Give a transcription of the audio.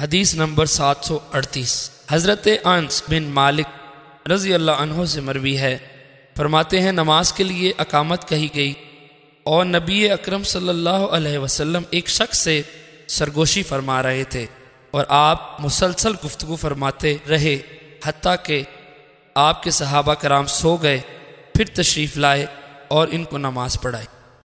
हदीस नंबर सात सौ अड़तीस हज़रत अंस बिन मालिक रज़ी अल्लाह से मरवी है फरमाते हैं नमाज के लिए अकामत कही गई और नबी अकरम सल्लल्लाहु अलैहि वसल्लम एक शख्स से सरगोशी फरमा रहे थे और आप मुसलसल गुफ्तु फरमाते रहे हती के आपके सहाबा कराम सो गए फिर तशरीफ़ लाए और इनको नमाज़ पढ़ाई